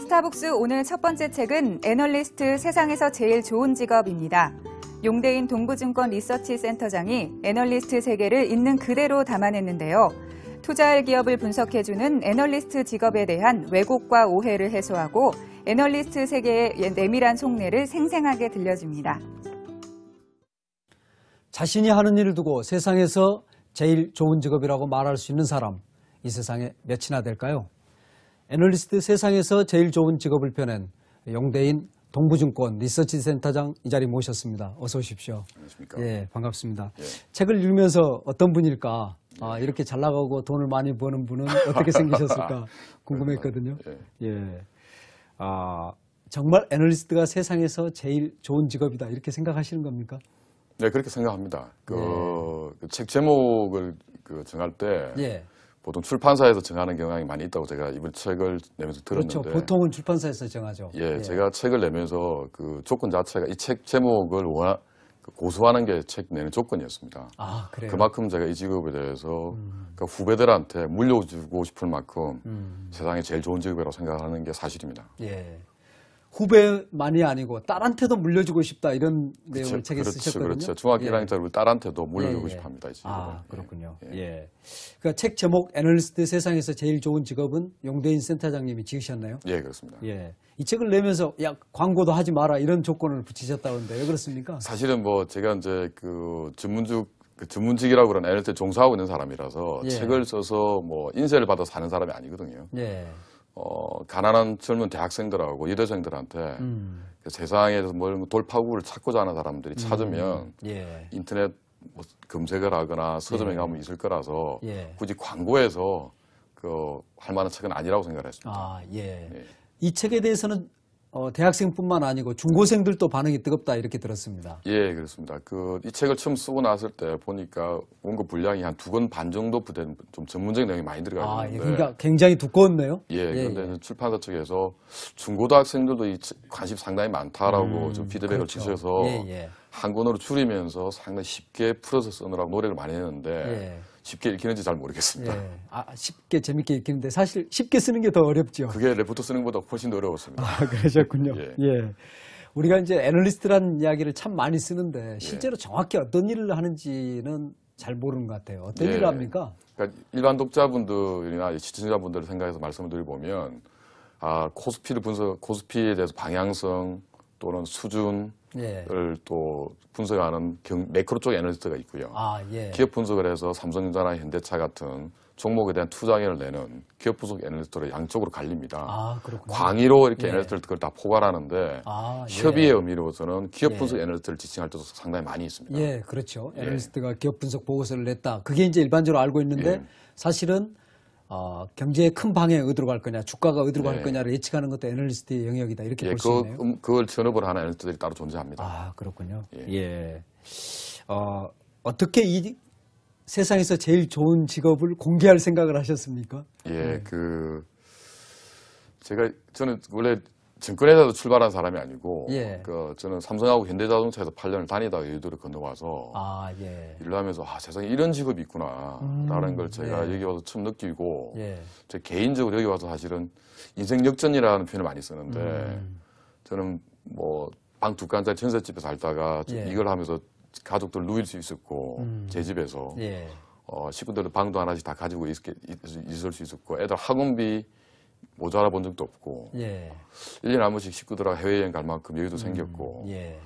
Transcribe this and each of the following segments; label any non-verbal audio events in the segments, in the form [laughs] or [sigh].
스타벅스 오늘 첫 번째 책은 애널리스트 세상에서 제일 좋은 직업입니다. 용대인 동부증권 리서치 센터장이 애널리스트 세계를 있는 그대로 담아냈는데요. 투자할 기업을 분석해주는 애널리스트 직업에 대한 왜곡과 오해를 해소하고 애널리스트 세계의 내밀한 속내를 생생하게 들려줍니다. 자신이 하는 일을 두고 세상에서 제일 좋은 직업이라고 말할 수 있는 사람, 이 세상에 몇이나 될까요? 애널리스트 세상에서 제일 좋은 직업을 펴낸 영대인 동부증권 리서치 센터장 이 자리 모셨습니다. 어서 오십시오. 안녕하십니까. 예, 반갑습니다. 예. 책을 읽으면서 어떤 분일까? 아, 이렇게 잘 나가고 돈을 많이 버는 분은 어떻게 생기셨을까 [laughs] 궁금했거든요. 예. 예. 아, 정말 애널리스트가 세상에서 제일 좋은 직업이다. 이렇게 생각하시는 겁니까? 네, 그렇게 생각합니다. 그, 예. 그 책 제목을 그 정할 때 예. 보통 출판사에서 정하는 경향이 많이 있다고 제가 이번 책을 내면서 그렇죠. 들었는데 그렇죠. 보통은 출판사에서 정하죠. 예, 예. 제가 책을 내면서 그 조건 자체가 이 책 제목을 원하, 그 고수하는 게 책 내는 조건이었습니다. 아, 그래요? 그만큼 제가 이 직업에 대해서 음. 그 후배들한테 물려주고 싶을 만큼 음. 세상에 제일 좋은 직업이라고 생각하는 게 사실입니다. 예. 후배만이 아니고 딸한테도 물려주고 싶다 이런 내용을 그쵸, 그렇죠. 책에 그렇죠, 쓰셨거든요. 그렇죠. 중학교 1학년짜리 예. 딸한테도 물려주고 예, 예. 싶합니다. 아 예, 그렇군요. 예. 예. 그러니까 책 제목 애널리스트 세상에서 제일 좋은 직업은 용대인 센터장님이 지으셨나요? 예 그렇습니다. 예. 이 책을 내면서 야 광고도 하지 마라 이런 조건을 붙이셨다는데 왜 그렇습니까? 사실은 뭐 제가 이제 그 전문직 그 전문직이라고 그러나 애널리스트 종사하고 있는 사람이라서 예. 책을 써서 뭐 인쇄를 받아 서 사는 사람이 아니거든요. 예. 어, 가난한 젊은 대학생들하고 여대생들한테 음. 그 세상에서 뭘 뭐 돌파구를 찾고자 하는 사람들이 음. 찾으면 예. 인터넷 뭐 검색을 하거나 서점에 예. 가면 있을 거라서 예. 굳이 광고에서 그할 만한 책은 아니라고 생각을 했습니다. 아, 예. 예. 이 책에 대해서는 어, 대학생뿐만 아니고 중고생들도 반응이 뜨겁다 이렇게 들었습니다. 예, 그렇습니다. 그 이 책을 처음 쓰고 나왔을때 보니까 원고 분량이 한 두 권 반 정도 부대는좀 전문적인 내용이 많이 들어가 있는데. 아, 예, 그러니까 굉장히 두꺼웠네요. 예, 예, 예. 그런데 예. 출판사 측에서 중고등학생들도 이 관심 상당히 많다라고 음, 좀 피드백을 그렇죠. 주셔서 예, 한 권으로 줄이면서 상당히 쉽게 풀어서 쓰느라고 노력을 많이 했는데. 쉽게 읽히는지 잘 모르겠습니다. 예. 아, 쉽게 재밌게 읽히는데 사실 쉽게 쓰는 게 더 어렵죠. 그게 레포트 쓰는 것보다 훨씬 더 어려웠습니다. 아, 그러셨군요. 예. 예. 우리가 이제 애널리스트라는 이야기를 참 많이 쓰는데 예. 실제로 정확히 어떤 일을 하는지는 잘 모르는 것 같아요. 어떤 예. 일을 합니까? 그러니까 일반 독자분들이나 시청자분들을 생각해서 말씀을 드려보면 아, 코스피를 분석, 코스피에 대해서 방향성 또는 수준 예. 또 분석하는 경, 매크로 쪽 애널리스트가 있고요. 아, 예. 기업 분석을 해서 삼성전자나 현대차 같은 종목에 대한 투자견을 내는 기업 분석 애널리스트로 양쪽으로 갈립니다. 아, 광의로 이렇게 예. 애널리스트를 그걸 다 포괄하는데 아, 예. 협의의 의미로서는 기업 예. 분석 예. 애널리스트를 지칭할 때도 상당히 많이 있습니다. 예, 그렇죠. 예. 애널리스트가 기업 분석 보고서를 냈다. 그게 이제 일반적으로 알고 있는데 예. 사실은 어, 경제에 큰방향에 어디로 갈 거냐, 주가가 어디로 네. 갈 거냐를 예측하는 것도 애널리스트의 영역이다 이렇게 예, 볼수 그, 있네요. 음, 그걸 전업을 하는 애널리스트들이 따로 존재합니다. 아 그렇군요. 예. 예. 어, 어떻게 이 세상에서 제일 좋은 직업을 공개할 생각을 하셨습니까? 예, 네. 그 제가 저는 원래 증권회사도 출발한 사람이 아니고 예. 그 저는 삼성하고 현대자동차에서 8년을 다니다가 여의도를 건너와서 아, 예. 일을 하면서 아 세상에 이런 직업이 있구나라는 음, 걸 제가 예. 여기 와서 처음 느끼고 예. 제 개인적으로 여기 와서 사실은 인생 역전이라는 표현을 많이 쓰는데 음. 저는 뭐 방 두 칸짜리 전셋집에 살다가 예. 이걸 하면서 가족들 누일 수 있었고 음. 제 집에서 예. 어, 식구들은 방도 하나씩 다 가지고 있을, 있을 수 있었고 애들 학원비 못 알아본 적도 없고 예. 1년에 한 번씩 식구들하고 해외여행 갈 만큼 여유도 음, 생겼고 예.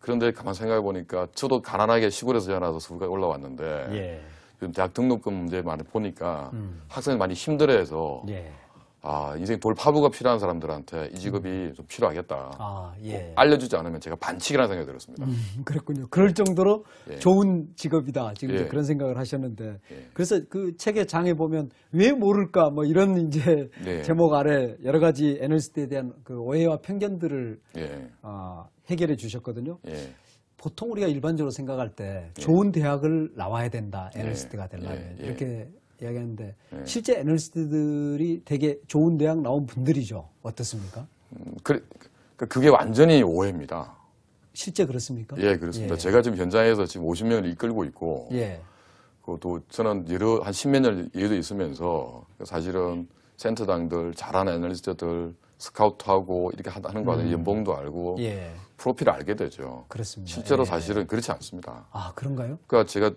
그런데 가만 생각해 보니까 저도 가난하게 시골에서 자라서 서울에 올라왔는데 예. 지금 대학 등록금 문제 많이 보니까 음. 학생이 많이 힘들어해서 예. 아 인생 돌 파부가 필요한 사람들한테 이 직업이 음. 좀 필요하겠다. 아, 예. 알려주지 않으면 제가 반칙이라는 생각이 들었습니다. 음, 그렇군요. 그럴 정도로 예. 좋은 직업이다. 지금 예. 그런 생각을 하셨는데 예. 그래서 그 책의 장에 보면 왜 모를까 뭐 이런 이제 네. 제목 아래 여러 가지 에너지에 대한 그 오해와 편견들을 예. 아, 해결해 주셨거든요. 예. 보통 우리가 일반적으로 생각할 때 좋은 대학을 나와야 된다. 에너지가 되려면 이렇게 이야기하는데 네. 실제 애널리스트들이 되게 좋은 대학 나온 분들이죠. 어떻습니까? 음, 그, 그, 그게 완전히 오해입니다. 실제 그렇습니까? 예, 그렇습니다. 예. 제가 지금 현장에서 지금 50명을 이끌고 있고 예. 그 또 저는 여러 한 십몇 년여 일도 있으면서 사실은 센터장들 잘하는 애널리스트들 스카우트하고 이렇게 하는 거에 음. 연봉도 알고 예. 프로필을 알게 되죠. 그렇습니다. 실제로 예. 사실은 그렇지 않습니다. 아 그런가요? 그러니까 제가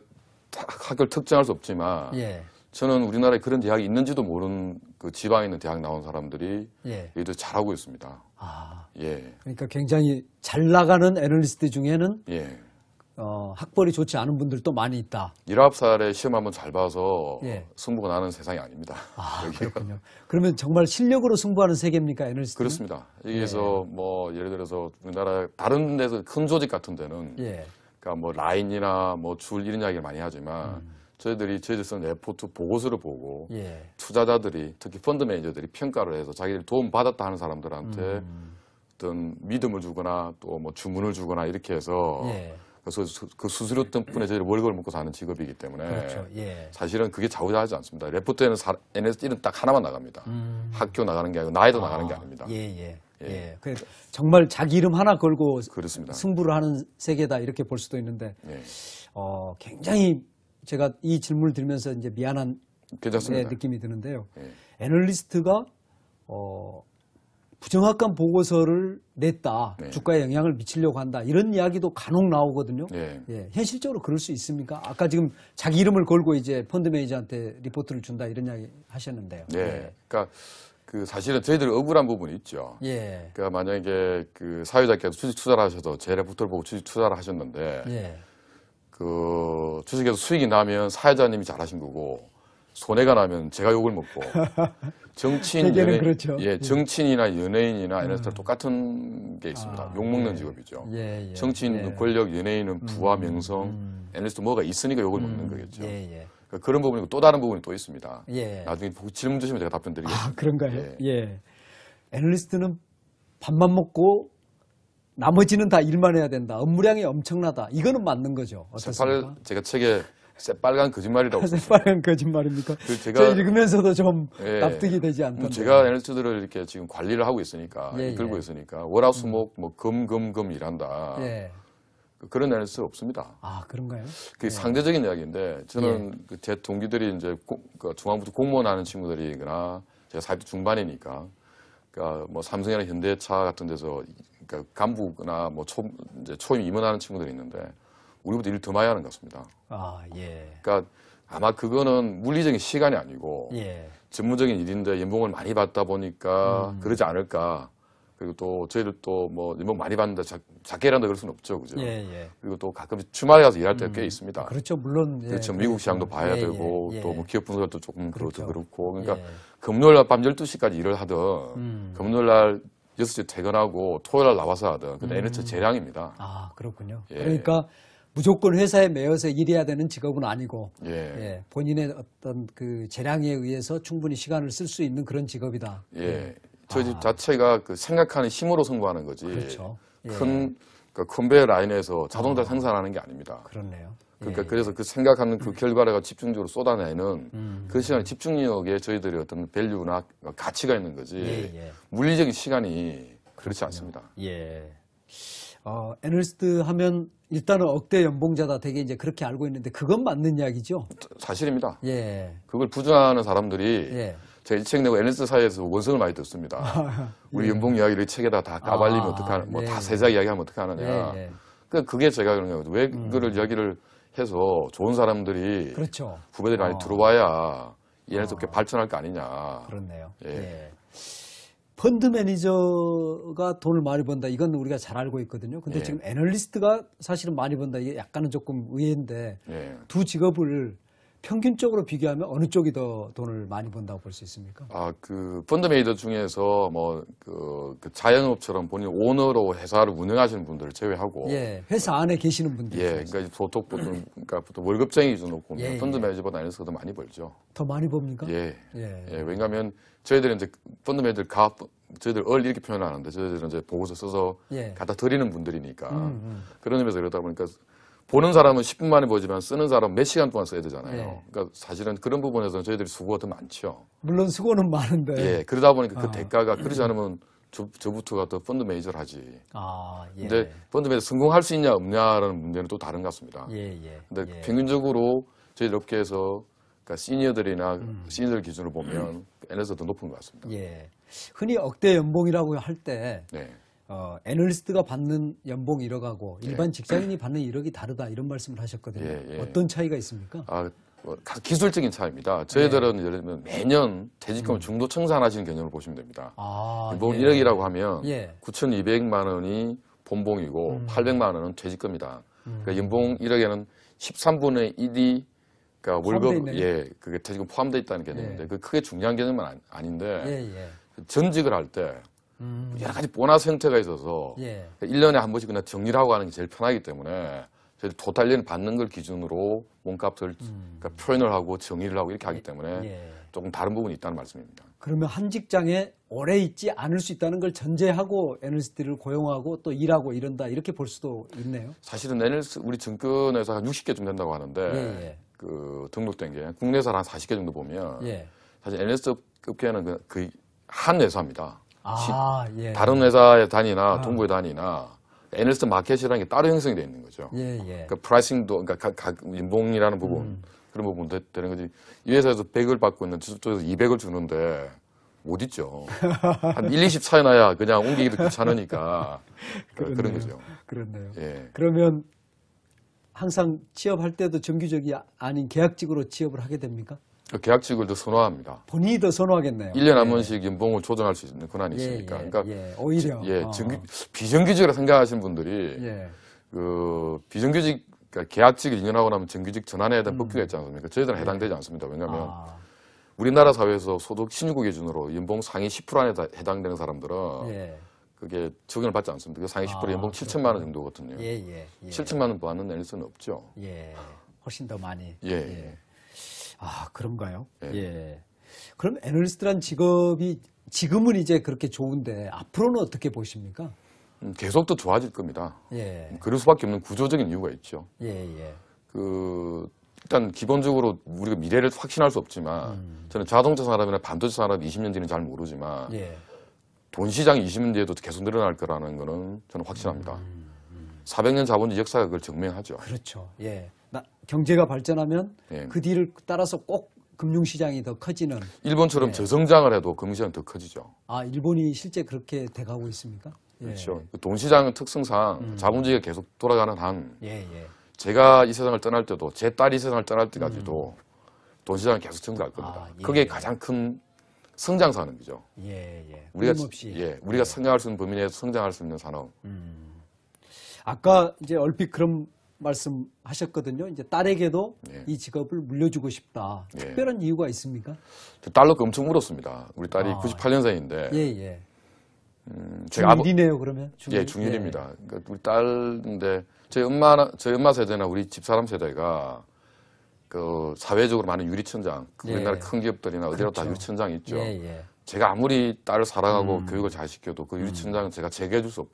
학교를 특정할 수 없지만 예. 저는 우리나라에 그런 대학이 있는지도 모르는 그 지방에 있는 대학 나온 사람들이 예. 일을 잘하고 있습니다. 아, 예. 그러니까 굉장히 잘 나가는 애널리스트 중에는 예. 어, 학벌이 좋지 않은 분들도 많이 있다. 19살에 시험 한번 잘 봐서 예. 승부가 나는 세상이 아닙니다. 아, [laughs] 그렇군요. 그러면 정말 실력으로 승부하는 세계입니까, 에너지? 그렇습니다. 여기서 예. 뭐 예를 들어서 우리나라 다른 데서 큰 조직 같은 데는 예. 그러니까 뭐 라인이나 뭐 줄 이런 이야기를 많이 하지만 음. 저희들이 저희들 쓰 에포트 보고서를 보고 예. 투자자들이 특히 펀드 매니저들이 평가를 해서 자기들이 도움 받았다 하는 사람들한테 음. 어떤 믿음을 주거나 또 뭐 주문을 주거나 이렇게 해서 예. 그래서 그 수수료 때문에 저희를 월급을 먹고 사는 직업이기 때문에 그렇죠. 예. 사실은 그게 좌우자하지 않습니다. 레포트에는 n s t 는딱 하나만 나갑니다. 음. 학교 나가는 게 아니고 나이도 아. 나가는 게 아닙니다. 예예. 예. 예. 예. 그 정말 자기 이름 하나 걸고 그렇습니다. 승부를 하는 세계다 이렇게 볼 수도 있는데 예. 어, 굉장히 제가 이 질문을 드리면서 이제 미안한 네, 느낌이 드는데요. 예. 애널리스트가 어, 부정확한 보고서를 냈다. 네. 주가에 영향을 미치려고 한다. 이런 이야기도 간혹 나오거든요. 네. 예, 현실적으로 그럴 수 있습니까? 아까 지금 자기 이름을 걸고 이제 펀드 매니저한테 리포트를 준다 이런 이야기 하셨는데요. 네. 예. 그러니까 그 사실은 저희들이 억울한 부분이 있죠. 예. 그러니까 만약에 그사회자께서 주식 투자를 하셔도제 레포트를 보고 주식 투자를 하셨는데 예. 그 주식에서 수익이 나면 사회자님이 잘하신 거고 손해가 나면 제가 욕을 먹고 [laughs] 정치인 연예 그렇죠. 예, 예, 정치인이나 연예인이나 이런 음. 사람 음. 똑같은 게 있습니다. 아, 욕 먹는 예. 직업이죠. 예, 예, 정치인 예. 권력, 연예인은 음, 부와 음, 명성, 음. 리스트 뭐가 있으니까 욕을 음. 먹는 거겠죠. 그러니까 그런 부분이고 또 다른 부분이 또 있습니다. 나중에 질문 주시면 제가 답변 드리겠습니다. 아, 그런가요? 예. 애리스트는 밥만 먹고 나머지는 다 일만 해야 된다. 업무량이 엄청나다. 이거는 맞는 거죠. 어떻습니까? 제가 책에 새빨간 거짓말이라고. [laughs] 새빨간 거짓말입니까? 그 제가 읽으면서도 좀 예, 납득이 되지 않던데. 음, 제가 에너지들을 이렇게 지금 관리를 하고 있으니까 예, 들고 예. 있으니까 월화수목 음. 뭐금금금 일한다. 예. 그, 그런 에너지 없습니다. 아 그런가요? 그게 예. 상대적인 이야기인데 저는 예. 그 제 동기들이 이제 고, 그 중앙부터 공무원하는 친구들이거나 제가 사회 중반이니까 그러니까 뭐 삼성이나 현대차 같은 데서 그러니까 간부나 뭐 초, 이제 초임 임원하는 친구들이 있는데 우리보다 일을더 많이 하는 것 같습니다. 아, 예. 그러니까 아마 그거는 물리적인 시간이 아니고 예. 전문적인 일인데 연봉을 많이 받다 보니까 음. 그러지 않을까. 그리고 또 저희들 또뭐 연봉 많이 받는다 작, 작게 일한다 그럴 수는 없죠, 그죠? 예, 예. 그리고 또 가끔 씩 주말에 가서 일할 때꽤 음. 있습니다. 그렇죠, 물론 예. 그렇죠. 미국 시장도 예, 봐야 예, 되고 또뭐 기업 분석도 조금 그렇죠. 그렇고 그러니까 금요일 날밤 12시까지 일을 하든 음. 금요일 날 6시 퇴근하고 토요일 날 나와서 하든 근데 음. 에너지 재량입니다. 아 그렇군요. 예. 그러니까 무조건 회사에 매여서 일해야 되는 직업은 아니고 예. 예, 본인의 어떤 그 재량에 의해서 충분히 시간을 쓸 수 있는 그런 직업이다. 예. 예. 저희 집 아. 자체가 그 생각하는 힘으로 성공하는 거지. 그렇죠. 예. 큰그 그러니까 컨베이어 라인에서 자동차 어. 생산하는 게 아닙니다. 그렇네요. 그러니까 예. 그래서 그 생각하는 그 결과를 집중적으로 쏟아내는 음. 그 시간에 집중력에 저희들이 어떤 밸류나 가치가 있는 거지 예, 예. 물리적인 시간이 그렇지 않습니다. 예. 어, 애널리스트 하면 일단은 억대 연봉자다 되게 이제 그렇게 알고 있는데 그건 맞는 이야기죠? 사실입니다. 예. 그걸 부정하는 사람들이 예. 제가 이책 내고 애널리스트 사이에서 원성을 많이 듣습니다. 아, [laughs] 예. 우리 연봉 이야기를 책에다 다 아, 까발리면 아, 어떡하냐, 뭐다세세하 네. 이야기하면 어떡하느냐. 예, 그러니까 그게 제가 그런 거예요. 왜 음. 그거를 이야기를 해서 좋은 사람들이 그렇죠. 후배들이 많이 어. 들어와야 얘네도 어. 발전할 거 아니냐. 그렇네요. 예. 예. 펀드 매니저가 돈을 많이 번다. 이건 우리가 잘 알고 있거든요. 근데 예. 지금 애널리스트가 사실은 많이 번다. 이게 약간은 조금 의외인데 예. 두 직업을 평균적으로 비교하면 어느 쪽이 더 돈을 많이 번다고 볼 수 있습니까? 아, 그 펀드 매니저 중에서 뭐그 그, 그 자영업처럼 본인 오너로 회사를 운영하시는 분들을 제외하고 예, 회사 안에 계시는 분들 예, 그러니까 보통 그러니까 보통 월급쟁이 기준로 보면 예, 예. 펀드 매니저보다 안에서 더 많이 벌죠. 더 많이 봅니까? 예. 예. 예 왜냐하면 저희들은 이제 펀드 매니저 가 저희들 얼 이렇게 표현하는데 저희들은 이제 보고서 써서 예. 갖다 드리는 분들이니까 음, 음. 그런 점에서 그러다 보니까 보는 사람은 10분 만에 보지만 쓰는 사람은 몇 시간 동안 써야 되잖아요. 네. 그러니까 사실은 그런 부분에서는 저희들이 수고가 더 많죠. 물론 수고는 많은데. 예, 그러다 보니까 그 아. 그 대가가 그러지 않으면 저, 저부터가 더 펀드 매니저를 하지. 아, 예. 근데 펀드 매니저 성공할 수 있냐 없냐라는 문제는 또 다른 것 같습니다. 예, 예. 근데 예. 평균적으로 저희 업계에서 그러니까 시니어들이나 음. 시니어들 기준으로 보면 음. NS가 더 높은 것 같습니다. 예. 흔히 억대 연봉이라고 할 때. 네. 어, 애널리스트가 받는 연봉 1억하고 예. 일반 직장인이 받는 1억이 다르다 이런 말씀을 하셨거든요. 예, 예. 어떤 차이가 있습니까? 아, 뭐, 다 기술적인 차이입니다. 저희들은 네. 예. 예를 들면 매년 퇴직금 음. 중도 청산하시는 개념을 보시면 됩니다. 아, 연봉 뭐 본 예. 1억이라고 하면 9,200만 예. 원이 본봉이고 음. 800만 원은 퇴직금이다. 음. 그러니까 연봉 1억에는 13분의 1이 그러니까 월급 예 그게 퇴직금 포함되어 있다는 개념인데 그게 크게 중요한 개념은 아닌데 전직을 할때 음. 여러 가지 보너스 형태가 있어서 예. 1년에 한 번씩 그냥 정리를 하고 가는 게 제일 편하기 때문에 저희 도탈리는 받는 걸 기준으로 몸값을 음. 그러니까 표현을 하고 정리를 하고 이렇게 하기 예. 때문에 예. 조금 다른 부분이 있다는 말씀입니다. 그러면 한 직장에 오래 있지 않을 수 있다는 걸 전제하고 NLCT를 고용하고 또 일하고 이런다 이렇게 볼 수도 있네요. 사실은 n l t 우리 증권에서 한 60개쯤 된다고 하는데 예, 예. 그 등록된 게 국내에서 한 40개 정도 보면 예. 사실 n l t 업계는 그한 그 회사입니다. 아, 예, 예. 다른 회사에 다니나 아. 동부에 다니나 애널리스트 마켓이라는 게 따로 형성이 되어 있는 거죠. 예, 예. 그러니까 프라이싱도 그러니까 각, 각 인봉이라는 부분 음. 그런 부분 되, 되는 거지. 이 회사에서 100을 받고 있는 저쪽에서 200을 주는데 못 있죠. [laughs] 한 1, 20 차이 나야 그냥 옮기기도 귀찮으니까 [laughs] 그러니까 그렇네요. 그런 거죠. 그렇네요. 예. 그러면 항상 취업할 때도 정규적이 아닌 계약직으로 취업을 하게 됩니까? 그 계약직을 선호합니다. 본인이 더 선호하겠네요. 1년 한 번씩 연봉을 조정할 수 있는 권한이 예, 있으니까. 예, 그러니까 예. 오히려. 예, 정 어. 비정규직이라 생각하시는 분들이 예. 그 비정규직 그러니까 계약직을 인연하고 나면 정규직 전환에 대한 음. 법규가 있지 않습니까? 저희들은 해당되지 않습니다. 왜냐하면 아. 우리나라 사회에서 소득 신6억 기준으로 연봉 상위 10% 안에 해당되는 사람들은 그게 적용을 받지 않습니다. 그 상위 10% 아, 연봉 7천만 원 정도거든요. 예, 예, 7천만 원 받는 애는 수는 없죠. 예. 훨씬 더 많이. 예. 아, 그런가요? 네. 예. 그럼 애널리스트란 직업이 지금은 이제 그렇게 좋은데 앞으로는 어떻게 보십니까? 음, 계속 더 좋아질 겁니다. 예. 그럴 수밖에 없는 구조적인 이유가 있죠. 예, 예. 그 일단 기본적으로 우리가 미래를 확신할 수 없지만 음. 저는 자동차 산업이나 반도체 산업 20년 뒤는 잘 모르지만 예. 돈시장 20년 뒤에도 계속 늘어날 거라는 거는 저는 확신합니다. 음, 음. 400년 음. 자본주의 역사가 그걸 증명하죠. 그렇죠. 예. 경제가 발전하면 예. 그 뒤를 따라서 꼭 금융시장이 더 커지는. 일본처럼 예. 저성장을 해도 금융시장이 더 커지죠. 아, 일본이 실제 그렇게 돼가고 있습니까? 예. 그렇죠. 그 돈시장 은 특성상 음. 자본주의가 계속 돌아가는 한 예, 예. 제가 이 세상을 떠날 때도 제 딸이 이 세상을 떠날 때까지도 음. 돈시장은 계속 증가할 겁니다. 아, 예. 그게 가장 큰 성장 산업이죠. 예, 예. 우리가 예, 우리가 성장할 수 있는 범위 내에서 성장할 수 있는 산업. 음. 아까 이제 얼핏 그런 말씀하셨거든요. 이제 딸에게도 예. 이 직업을 물려주고 싶다. 예. 특별한 이유가 있습니까? 딸로 엄청 울었습니다. 우리 딸이 아. 98년생인데. 예예. 음, 중1이네요 그러면. 중1? 예, 중1입니다. 예. 그러니까 우리 딸인데 저희 엄마 저희 엄마 세대나 우리 집 사람 세대가 그 사회적으로 많은 유리천장 그 우리나라 예. 큰 기업들이나 그렇죠. 어디라다유리천장 있죠. 예, 예. 제가 아무리 딸을 사랑하고 음. 교육을 잘 시켜도 그 유리천장은 음. 제가 제게해줄수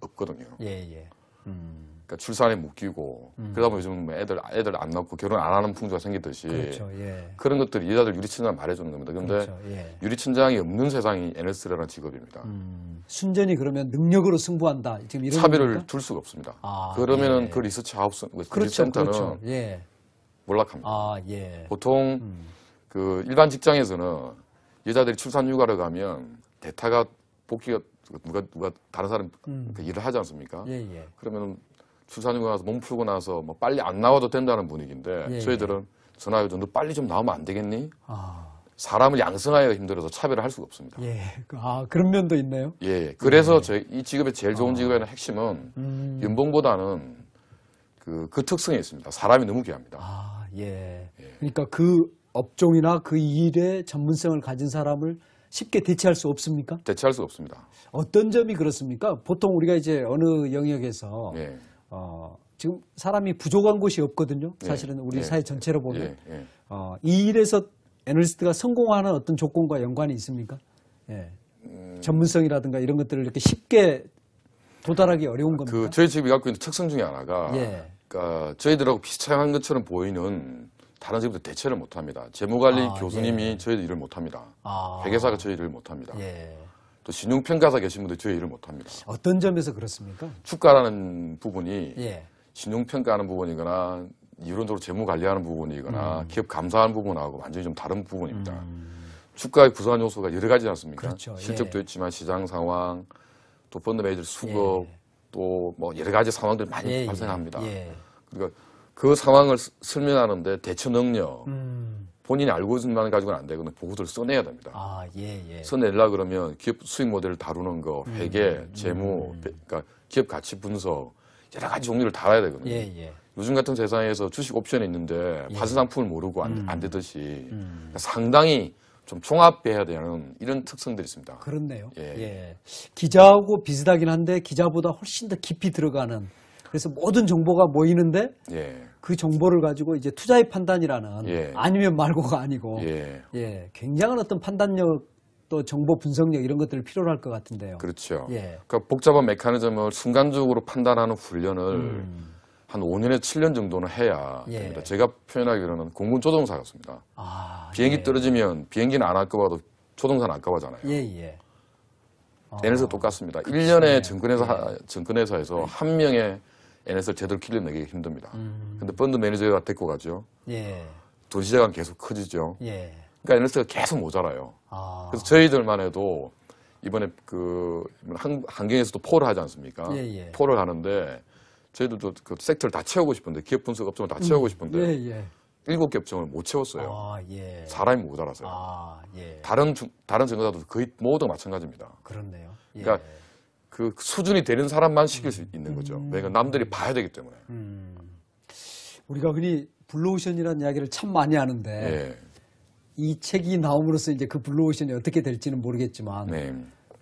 없거든요. 예예. 음. 그러니까 출산에 묶이고 음. 그러다 보면 요즘 뭐 애들 애들 안 낳고 결혼 안 하는 풍조가 생기듯이 그렇죠, 예. 그런 것들이 여자들 유리천장을 말해주는 겁니다. 그런데 그렇죠, 예. 유리천장이 없는 세상이 NS라는 직업입니다. 음. 순전히 그러면 능력으로 승부한다. 지금 이런 차별을 겁니까? 둘 수가 없습니다. 아, 그러면은 예. 그 리서치 하우스 그 그렇죠, 리서치센터는 그렇죠. 예. 몰락합니다. 아, 예. 보통 음. 그 일반 직장에서는 여자들이 출산 휴가를 가면 대타가 복귀가 누가 누가 다른 사람 음. 그 일을 하지 않습니까? 예, 예. 그러면 출산휴가 나서몸 풀고 나서 뭐 빨리 안 나와도 된다는 분위기인데 예. 예. 저희들은 전화해도 빨리 좀 나오면 안 되겠니? 아. 사람을 양성하여 힘들어서 차별을 할 수가 없습니다. 예. 그, 아, 그런 면도 있네요. 예. 예. 그래서 예. 저희 이 직업의 제일 좋은 아. 직업에는 핵심은 음. 연봉보다는 그, 그 특성이 있습니다. 사람이 너무 귀합니다. 아, 예. 예. 그러니까 그 업종이나 그 일의 전문성을 가진 사람을 쉽게 대체할 수 없습니까? 대체할 수 없습니다. 어떤 점이 그렇습니까? 보통 우리가 이제 어느 영역에서 예. 어, 지금 사람이 부족한 곳이 없거든요. 예. 사실은 우리 예. 사회 전체로 예. 보면 어, 이 일에서 애널리스트가 성공하는 어떤 조건과 연관이 있습니까? 예. 음... 전문성이라든가 이런 것들을 이렇게 쉽게 도달하기 어려운 겁니다. 그 저희 집이 갖고 있는 특성 중에 하나가 예. 그러니까 저희들하고 비슷한 것처럼 보이는 다른 집도 대체를 못합니다. 재무관리 아, 교수님이 예. 저희 들 일을 못합니다. 아. 회계사가 저희 일을 못합니다. 예. 또 신용평가사 계신 분들 저의 일을 못합니다. 어떤 점에서 그렇습니까? 축가라는 부분이 예. 신용평가하는 부분이거나 이론적으로 재무 관리하는 부분이거나 음. 기업 감사하는 부분하고 완전히 좀 다른 부분입니다. 음. 주가의 구성한 요소가 여러 가지 지 않습니까? 그렇죠. 예. 실적도 예. 있지만 시장 상황, 또 펀드 매니저 수급, 예. 또뭐 여러 가지 상황들이 많이 예, 예. 발생합니다. 그러니까 그 상황을 설명하는데 대처 능력, 음. 본인이 알고 있는 만 가지고는 안 되거든. 보고서를 써내야 됩니다. 아, 예, 예. 써내려 그러면 기업 수익 모델을 다루는 거, 음, 회계, 음, 음. 재무, 음. 그러니까 기업 가치 분석 여러 가지 종류를 달아야 되거든요. 예, 예. 요즘 같은 세상에서 주식 옵션이 있는데 예. 파생 상품을 모르고 안, 음. 안 되듯이 음. 그러니까 상당히 좀 종합해야 되는 이런 특성들이 있습니다. 그렇네요. 예. 예. 기자하고 비슷하긴 한데 기자보다 훨씬 더 깊이 들어가는 그래서 모든 정보가 모이는데 예. 그 정보를 가지고 이제 투자의 판단이라는 예. 아니면 말고가 아니고 예. 예. 굉장한 어떤 판단력 또 정보 분석력 이런 것들을 필요로 할 것 같은데요. 그렇죠. 예. 그러니까 복잡한 메커니즘을 순간적으로 판단하는 훈련을 음. 한 5년에 7년 정도는 해야 예. 됩니다. 제가 표현하기로는 공군 조종사 같습니다. 아, 비행기 예. 떨어지면 비행기는 안 아까워도 조종사는 아까워잖아요. 예예. 네, 아, 얘네들 똑같습니다. 그치. 1년에 정권회사 예. 정근회사에서 예. 한 명의 NS를 제대로 킬러 내기 힘듭니다. 음. 근데 펀드 매니저가 데리고 가죠. 예. 도시재가 계속 커지죠. 예. 그러니까 NS가 계속 모자라요. 아. 그래서 저희들만 해도 이번에 그 한, 한경에서도 포를 하지 않습니까? 예, 예. 포를 하는데 저희들도 그 섹터를 다 채우고 싶은데 기업 분석 업종을 다 음. 채우고 싶은데 음. 예, 일곱 개 업종을 못 채웠어요. 아, 예. 사람이 모자라서요. 아, 예. 다른 중, 다른 증거자도 거의 모두 마찬가지입니다. 그렇네요. 예. 그러니까 그 수준이 되는 사람만 시킬 수 있는 거죠. 왜냐하면 음. 그러니까 남들이 봐야 되기 때문에. 음. 우리가 흔히 블루오션이라는 이야기를 참 많이 하는데 네. 이 책이 나옴으로써 이제 그 블루오션이 어떻게 될지는 모르겠지만 네.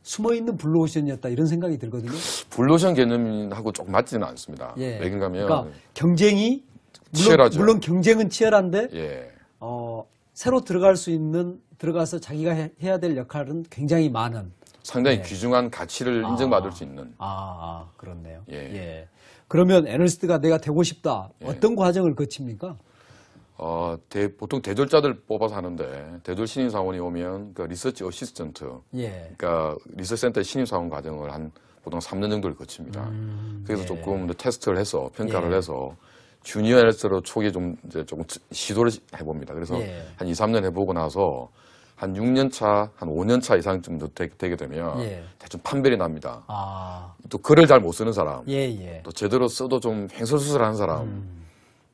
숨어 있는 블루오션이었다 이런 생각이 들거든요. 블루오션 개념하고 조금 맞지는 않습니다. 예. 왜냐하면 그러니까 경쟁이 물론, 치열하죠. 물론 경쟁은 치열한데 예. 어, 새로 들어갈 수 있는 들어가서 자기가 해야 될 역할은 굉장히 많은. 상당히 네. 귀중한 가치를 아, 인정받을 수 있는. 아, 아 그렇네요. 예. 예. 그러면 에너리스트가 내가 되고 싶다. 예. 어떤 과정을 거칩니까? 어, 대, 보통 대졸자들 뽑아서 하는데 대졸 신임 사원이 오면 그 리서치 어시스턴트, 예. 그러니까 리서치 센터 신임 사원 과정을 한 보통 3년 정도를 거칩니다. 음, 그래서 예. 조금 더 테스트를 해서 평가를 예. 해서 주니어 에 엘스로 초기에 좀 이제 조금 시도를 해봅니다. 그래서 한 2, 3년 해보고 나서 한 6년 차, 한 5년 차 이상쯤 되, 되게 되면 예. 대충 판별이 납니다. 아. 또 글을 잘 못 쓰는 사람, 예, 예. 또 제대로 써도 좀 횡설수설하는 사람. 음.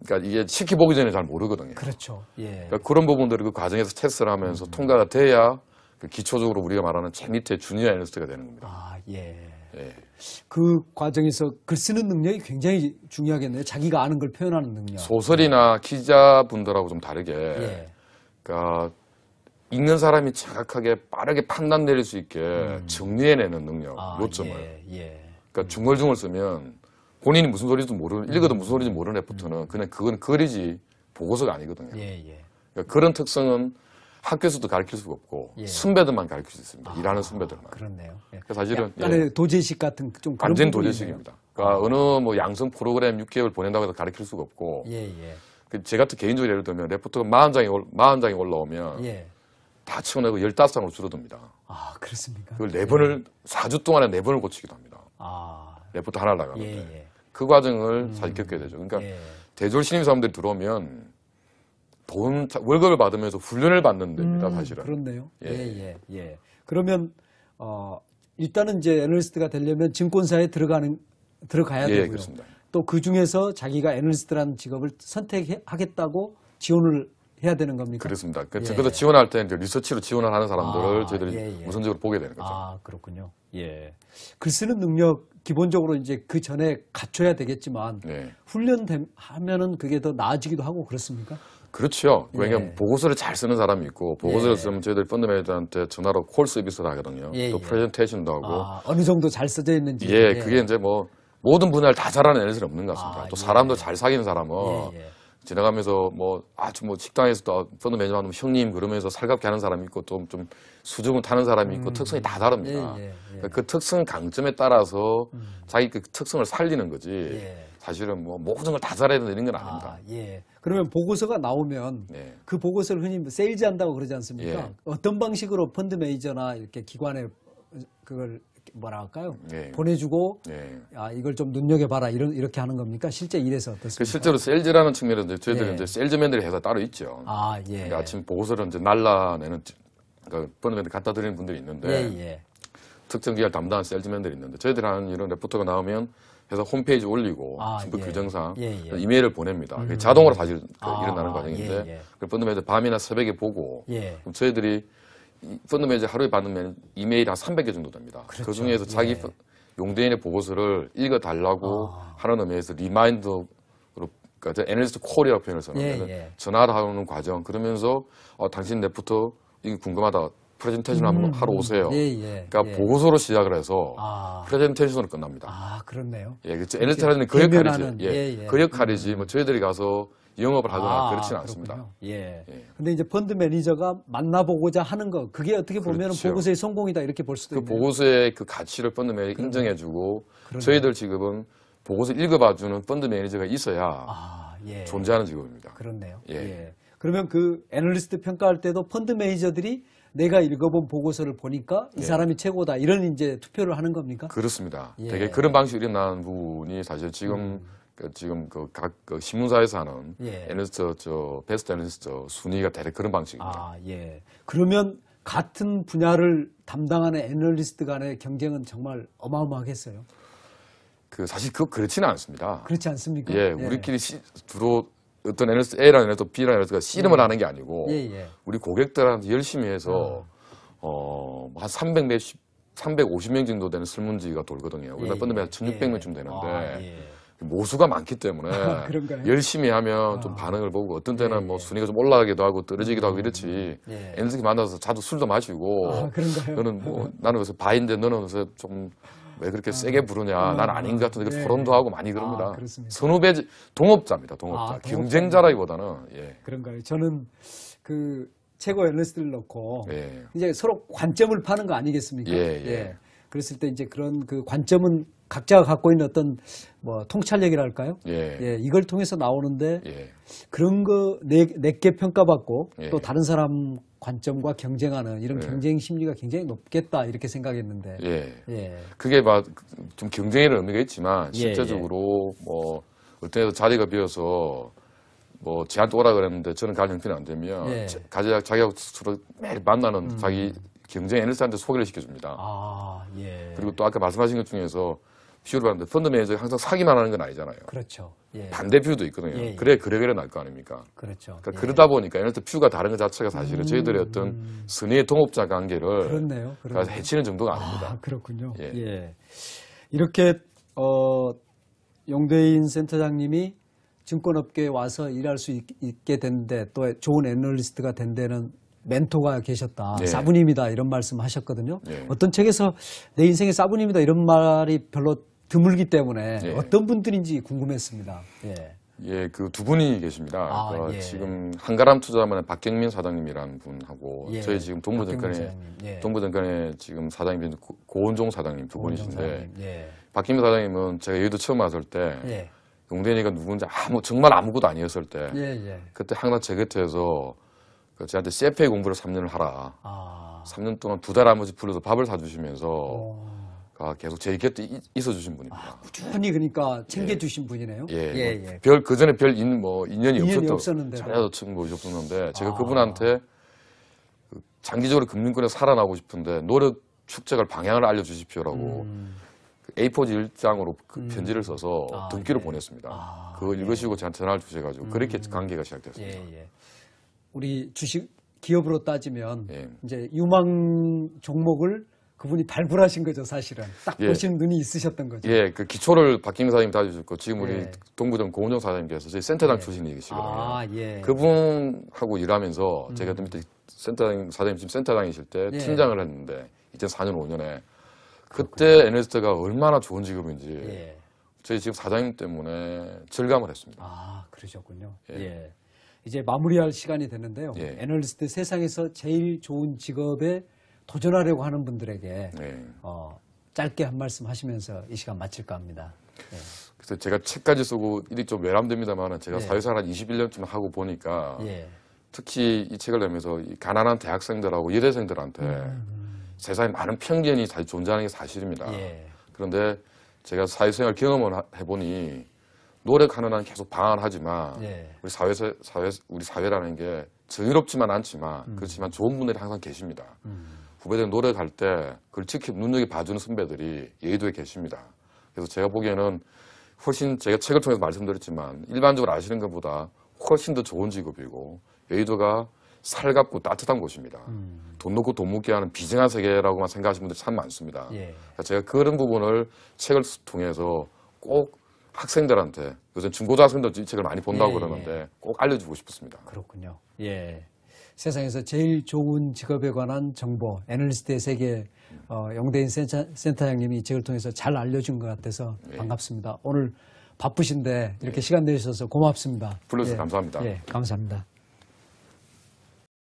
그러니까 이게 시키 보기 전에 잘 모르거든요. 그렇죠. 예. 그러니까 그런 부분들을 그 과정에서 테스트를 하면서 음. 통과가 돼야 그 기초적으로 우리가 말하는 제 밑에 주니어 애널리스트가 되는 겁니다. 아, 예. 예. 그 과정에서 글 쓰는 능력이 굉장히 중요하겠네요. 자기가 아는 걸 표현하는 능력. 소설이나 예. 기자분들하고 좀 다르게 그러니까 읽는 사람이 자각하게 빠르게 판단 내릴 수 있게 음. 정리해내는 능력, 아, 요점을. 예, 예. 그러니까 중얼중얼 쓰면 본인이 무슨 소리인지 모르는, 음. 읽어도 무슨 소리인지 모르는 레프터는 음. 그냥 그건 글이지 보고서가 아니거든요. 예, 예. 그러니까 그런 특성은 학교에서도 가르칠 수가 없고 예. 순배들만 가르칠 수 있습니다. 아, 일하는 순배들만. 아, 그렇네요. 예. 그러니까 사실은 예. 도제식 같은 그 좀 완전 도제식입니다. 그러니까 아. 어느 뭐 양성 프로그램 6개월 보낸다고 해서 가르칠 수가 없고. 예, 예. 그 제가 또 개인적으로 예를 들면 레포트가 40장이 40장이 올라오면 예. 다 치워내고 15장으로 줄어듭니다. 아, 그렇습니까? 그걸 네 번을, 4주 동안에 네 번을 고치기도 합니다. 아. 레포트 하나 나가는데. 예, 예. 그 과정을 음. 사실 겪게 되죠. 그러니까 예. 대졸 신입사원들이 들어오면 돈, 월급을 받으면서 훈련을 받는 데입니다, 음, 사실은. 그렇네요. 예, 예, 예. 예. 그러면, 어, 일단은 이제 애널리스트가 되려면 증권사에 들어가는, 들어가야 예, 예, 되고요. 그렇습니다. 또그 중에서 자기가 애널리스트라는 직업을 선택하겠다고 지원을 해야 되는 겁니까? 그렇습니다. 그 예. 그래서, 예. 지원할 때 이제 리서치로 지원을 하는 사람들을 아, 저희들이 예, 예. 우선적으로 보게 되는 거죠. 아, 그렇군요. 예. 글 쓰는 능력 기본적으로 이제 그 전에 갖춰야 되겠지만 네. 훈련하면은 그게 더 나아지기도 하고 그렇습니까? 그렇죠. 왜냐하면 예. 보고서를 잘 쓰는 사람이 있고 보고서를 예. 쓰면 저희들 펀드 매니저한테 전화로 콜 서비스를 하거든요. 예. 또 예. 프레젠테이션도 하고 아, 어느 정도 잘 써져 있는지. 예, 예, 그게 이제 뭐 모든 분야를 다 잘하는 애들은 없는 것 같습니다. 아, 또 사람도 잘 사귀는 사람은 지나가면서 뭐 아주 뭐 식당에서 도 폰도 매니 하면 형님 그러면서 살갑게 하는 사람이 있고 좀좀 좀수줍은 타는 사람이 있고 음. 특성이 다 다릅니다. 예, 예, 예. 그러니까 그 특성 강점에 따라서 음. 자기 그 특성을 살리는 거지. 예. 사실은 뭐 모든 걸 다 잘해야 되는 건 아닙니다. 아, 예. 그러면 보고서가 나오면 네. 그 보고서를 흔히 세일즈한다고 그러지 않습니까? 예. 어떤 방식으로 펀드 매니저나 이렇게 기관에 그걸 뭐라 할까요? 예. 보내주고 예. 아 이걸 좀 눈여겨봐라 이런 이렇게 하는 겁니까? 실제 일에서 어떻습니까? 그 실제로 셀즈라는 측면에서 저희들이 예. 이제 셀즈맨들이 회사 따로 있죠. 아 예. 그러니까 아침 보고서를 이제 날라내는 그러니까 번역한 갖다 드리는 분들이 있는데 예, 예. 특정 기업 담당한 셀즈맨들이 있는데 저희들이 하는 이런 레포트가 나오면 회사 홈페이지 올리고 아, 신부 예. 규정상 이메일을 보냅니다. 음. 자동으로 사실 그 아, 일어나는 과정인데 예, 예. 그걸 번역해 밤이나 새벽에 보고 그럼 저희들이 펀드 매니저 하루에 받으면 이메일 한 300개 정도 됩니다. 그렇죠. 그 중에서 자기 예. 네. 용대인의 보고서를 읽어달라고 아. 하는 의미에서 리마인드로 그러니까 애널리스트 콜이라 표현을 써 쓰는데 예, 예. 전화를 하는 과정 그러면서 어, 당신 내부터 이게 궁금하다 프레젠테이션 음, 한번 하러 오세요. 예, 예, 그러니까 예. 보고서로 시작을 해서 아. 프레젠테이션으로 끝납니다. 아 그렇네요. 예, 그렇죠. NHL는 그 역할이지. 예, 예, 예, 그 역할이지. 뭐 저희들이 가서 영업을 하거나 아, 그렇지는 않습니다. 예. 예. 근데 이제 펀드 매니저가 만나보고자 하는 거 그게 어떻게 보면 그렇죠. 보고서의 성공이다 이렇게 볼 수도 그 있네요. 보고서의 그 가치를 펀드 매니저가 인정해주고 저희들 지금은 보고서 읽어봐주는 펀드 매니저가 있어야 아, 예. 존재하는 직업입니다. 그렇네요. 예. 예. 그러면 그 애널리스트 평가할 때도 펀드 매니저들이 내가 읽어본 보고서를 보니까 이 예. 사람이 예. 최고다 이런 이제 투표를 하는 겁니까? 그렇습니다. 예. 되게 그런 방식으로 나온 부분이 사실 지금 음. 그 지금 그각 그 신문사에서 하는 예. 애널스트저 베스트 애널스트 순위가 대략 그런 방식입니다. 아 예. 그러면 같은 분야를 담당하는 애널리스트 간의 경쟁은 정말 어마어마하겠어요. 그 사실 그 그렇지는 않습니다. 그렇지 않습니까? 예, 예, 우리끼리 시, 주로 어떤 애널리스트 A라는 애널리스 B라는 애널리스트가 씨름을 예. 하는 게 아니고 예, 예. 우리 고객들한테 열심히 해서 어, 어 뭐 한 300몇 350명 정도 되는 설문지가 돌거든요. 우리나라 예, 예. 번들면 1,600명쯤 되는데 아, 모수가 많기 때문에 아, 열심히 하면 아. 좀 반응을 보고 어떤 때는 예, 뭐 네. 순위가 좀 올라가기도 하고 떨어지기도 하고 이렇지 예. 네. 엔지가 만나서 자주 술도 마시고 아, 그런가요? 너는 뭐 나는 그래서 바인데 너는 그래서 좀 왜 그렇게 아, 네. 세게 부르냐 아, 난 아닌 것 같은데 예. 토론도 하고 많이 아, 그럽니다 선후배 동업자입니다 동업자 경쟁자라기보다는 예. 그런가요 저는 그 최고 앨런스를 넣고 예. 이제 서로 관점을 파는 거 아니겠습니까 예. 예. 예. 그랬을 때 이제 그런 그 관점은 각자가 갖고 있는 어떤 뭐 통찰력이랄까요? 예. 예 이걸 통해서 나오는데 예. 그런 거 내게 평가받고 예. 또 다른 사람 관점과 경쟁하는 이런 예. 경쟁 심리가 굉장히 높겠다 이렇게 생각했는데 예. 예. 그게 막 좀 경쟁이라는 의미가 있지만 예, 실제적으로 뭐 어떤 자리가 비어서 뭐 제한테 오라 그랬는데 저는 갈 형편이 안 되면 가자 자기하고 서로 매일 만나는 음. 자기 경쟁 에너지한테 소개를 시켜줍니다. 아, 예. 그리고 또 아까 말씀하신 것 중에서 비율 봤는데 펀드 매니저 항상 사기만 하는 건 아니잖아요. 그렇죠. 예. 반대 뷰도 있거든요. 예, 예, 그래 그래 그래 날 거 아닙니까? 그렇죠. 그러니까 예. 그러다 보니까 이를 들어 가 다른 것 자체가 사실은 음, 저희들의 어떤 선의의 동업자 관계를 그렇네요. 그러니까 해치는 정도가 아, 닙니다 그렇군요. 예. 예. 이렇게 어, 용대인 센터장님이 증권업계에 와서 일할 수 있, 게 된데 또 좋은 애널리스트가 된 데는 멘토가 계셨다. 네. 사부님이다 이런 말씀 하셨거든요. 네. 어떤 책에서 내 인생의 사부님이다 이런 말이 별로 드물기 때문에 예. 어떤 분들인지 궁금했습니다. 예. 예, 그 두 분이 계십니다. 아, 그 예. 지금 한가람 투자하면 박경민 사장님이라는 분하고 예. 저희 지금 동부증권에 예. 동부증권에 지금 사장님 고은종 사장님 두 고은종 분이신데 사장님. 예. 박경민 사장님은 제가 여기도 처음 왔을 때 예. 용대니가 누군지 아무 정말 아무것도 아니었을 때 예, 그때 항상 제 곁에서 그 저한테 CFA 공부를 3년을 하라. 아. 3년 동안 두 달 아무지 불러서 밥을 사주시면서 오. 어. 아, 계속 제 곁에 있어주신 분입니다. 아, 꾸준히 그러니까 챙겨주신 예. 분이네요. 예. 예, 뭐 예. 별그 전에 별 인, 뭐 인연이, 인연이 없었던 전혀도 친구 없었는데 뭐 제가 아. 그분한테 그 장기적으로 금융권에 살아나고 싶은데 노력 축적할 방향을 알려주십시오라고 음. 그 A4 1장으로 그 음. 편지를 써서 음. 아, 등기를 예. 보냈습니다. 아, 그걸 예. 읽으시고 저한 전화를 주셔가지고 음. 그렇게 관계가 시작됐습니다. 예, 예. 우리 주식 기업으로 따지면 예. 이제 유망 종목을 그분이 발굴하신 거죠, 사실은. 딱 예. 보시는 눈이 있으셨던 거죠. 예, 그 기초를 박김 사장님 다주셨고 지금 우리 예. 동부점 고은영 사장님께서 저희 센터장 예. 출신이시거든요. 아, 예. 그분하고 일하면서 음. 제가 그때 센터장, 사장님 지금 센터장이실 때 예. 팀장을 했는데 2004년, 5년에 그때 그렇군 에너스트가 얼마나 좋은 직업인지 예. 저희 지금 사장님 때문에 절감을 했습니다. 아, 그러셨군요. 예. 예. 이제 마무리할 시간이 됐는데요. 예. 애널리스트 세상에서 제일 좋은 직업에 도전하려고 하는 분들에게 네. 어, 짧게 한 말씀 하시면서 이 시간 마칠까 합니다. 네. 그래서 제가 책까지 쓰고 일이 좀 외람됩니다만 제가 네. 사회생활 한 21년쯤 하고 보니까 네. 특히 이 책을 내면서 이 가난한 대학생들하고 여대생들한테 음, 음, 음. 세상에 많은 편견이 다 존재하는 게 사실입니다. 예. 그런데 제가 사회생활 경험을 하, 해보니 노력하는 한 계속 방안하지만 예. 우리 사회 사회 우리 사회라는 게 정의롭지만 않지만 음. 그렇지만 좋은 분들이 항상 계십니다. 음. 후배들 노력할 때 그걸 지켜 눈여겨봐주는 선배들이 여의도에 계십니다. 그래서 제가 보기에는 훨씬 제가 책을 통해서 말씀드렸지만 일반적으로 아시는 것보다 훨씬 더 좋은 직업이고 여의도가 살갑고 따뜻한 곳입니다. 음. 돈 놓고 돈 묻게 하는 비정한 세계라고만 생각하시는 분들이 참 많습니다. 예. 그러니까 제가 그런 부분을 책을 통해서 꼭 학생들한테 요즘 중고등학생들 이 책을 많이 본다고 예, 예. 그러는데 예. 꼭 알려주고 싶었습니다. 그렇군요. 예. 세상에서 제일 좋은 직업에 관한 정보, 에너리스트의 세계 어, 영대인 센터, 센터장님이 이 책을 통해서 잘 알려준 것 같아서 예. 반갑습니다. 오늘 바쁘신데 이렇게 예. 시간 내주셔서 고맙습니다. 불러주셔서 예. 감사합니다. 예, 감사합니다.